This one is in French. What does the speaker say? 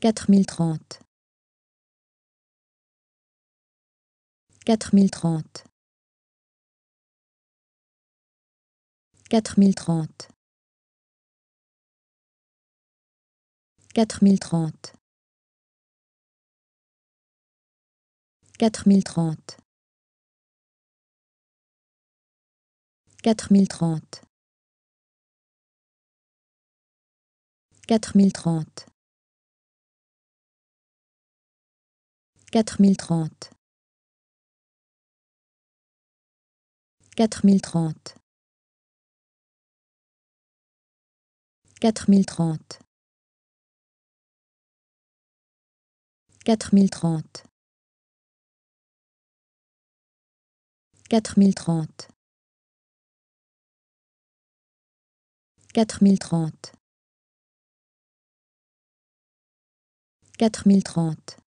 4030 4030 4030 4030 4030 4030 4030 4030 4030 4030 4030 4030 4030 4030